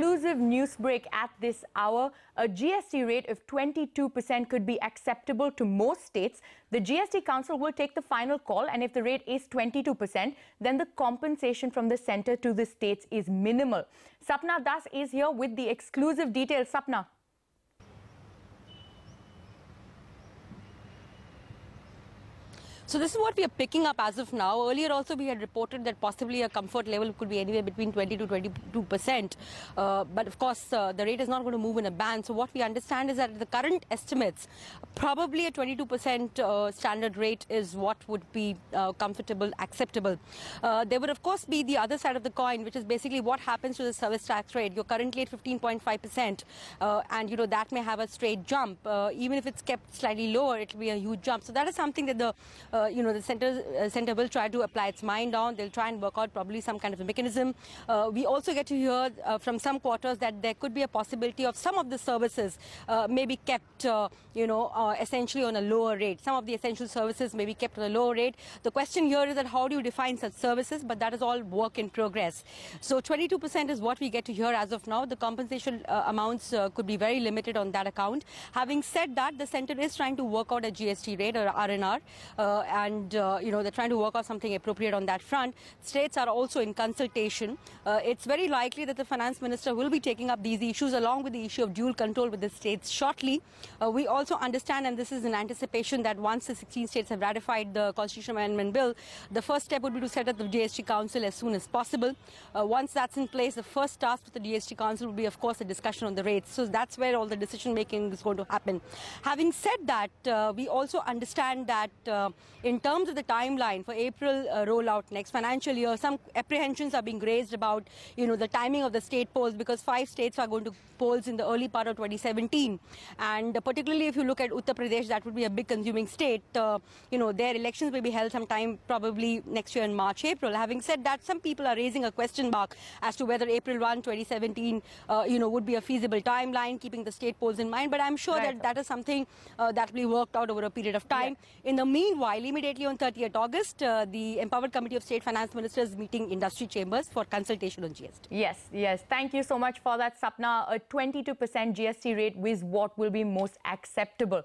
exclusive news break at this hour. A GST rate of 22% could be acceptable to most states. The GST Council will take the final call, and if the rate is 22%, then the compensation from the center to the states is minimal. Sapna Das is here with the exclusive details. Sapna. So this is what we are picking up as of now. Earlier also we had reported that possibly a comfort level could be anywhere between 20 to 22 percent. Uh, but of course, uh, the rate is not going to move in a band. So what we understand is that the current estimates, probably a 22 percent uh, standard rate is what would be uh, comfortable, acceptable. Uh, there would of course be the other side of the coin, which is basically what happens to the service tax rate. You're currently at 15.5 percent, uh, and you know that may have a straight jump. even if it's kept slightly lower, it will be a huge jump. So that is something that the uh, you know, the center, uh, center will try to apply its mind on. They'll try and work out probably some kind of a mechanism. Uh, we also get to hear uh, from some quarters that there could be a possibility of some of the services uh, may be kept, uh, you know, essentially on a lower rate. Some of the essential services may be kept on a lower rate. The question here is that how do you define such services? But that is all work in progress. So 22% is what we get to hear as of now. The compensation amounts could be very limited on that account. Having said that, the center is trying to work out a GST rate or RNR and uh, you know they're trying to work out something appropriate on that front. States are also in consultation. Uh, it's very likely that the finance minister will be taking up these issues along with the issue of dual control with the states shortly. Uh, we also understand, and this is in anticipation, that once the 16 states have ratified the constitutional amendment bill, the first step would be to set up the GST Council as soon as possible. Uh, once that's in place, the first task with the GST Council will be, of course, a discussion on the rates. So that's where all the decision making is going to happen. Having said that, uh, we also understand that. Uh, in terms of the timeline for April uh, rollout next financial year, some apprehensions are being raised about, you know, the timing of the state polls because five states are going to polls in the early part of 2017. And uh, particularly if you look at Uttar Pradesh, that would be a big consuming state. Uh, you know, their elections will be held sometime probably next year in March, April. Having said that, some people are raising a question mark as to whether April 1, 2017, uh, you know, would be a feasible timeline, keeping the state polls in mind. But I'm sure right. that that is something uh, that will be worked out over a period of time. In the meanwhile, immediately on 30th August, uh, the Empowered Committee of State Finance Ministers meeting industry chambers for consultation on GST. Yes, yes. Thank you so much for that, Sapna. A 22% GST rate is what will be most acceptable.